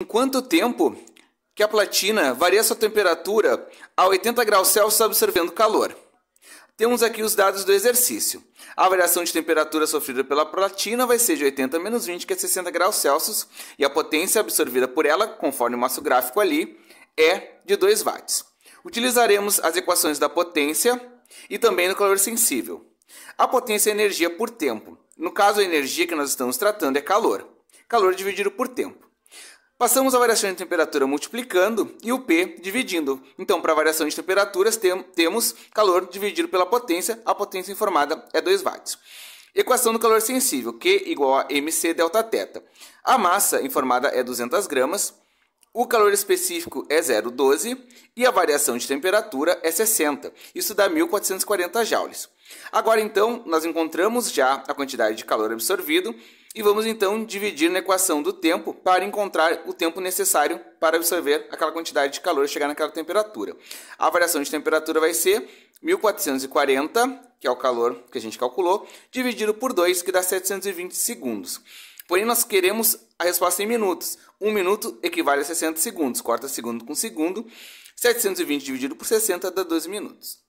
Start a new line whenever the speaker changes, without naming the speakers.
Em quanto tempo que a platina varia sua temperatura a 80 graus Celsius absorvendo calor? Temos aqui os dados do exercício. A variação de temperatura sofrida pela platina vai ser de 80 menos 20, que é 60 graus Celsius, e a potência absorvida por ela, conforme o nosso gráfico ali, é de 2 watts. Utilizaremos as equações da potência e também do calor sensível. A potência é energia por tempo. No caso, a energia que nós estamos tratando é calor. Calor dividido por tempo. Passamos a variação de temperatura multiplicando e o P dividindo. Então, para a variação de temperaturas, tem, temos calor dividido pela potência. A potência informada é 2 watts. Equação do calor sensível, Q igual a mc delta θ. A massa informada é 200 gramas. O calor específico é 0,12 e a variação de temperatura é 60. Isso dá 1440 joules. Agora então, nós encontramos já a quantidade de calor absorvido e vamos então dividir na equação do tempo para encontrar o tempo necessário para absorver aquela quantidade de calor e chegar naquela temperatura. A variação de temperatura vai ser 1440, que é o calor que a gente calculou, dividido por 2, que dá 720 segundos. Porém, nós queremos a resposta em minutos. Um minuto equivale a 60 segundos. Corta segundo com segundo. 720 dividido por 60 dá 12 minutos.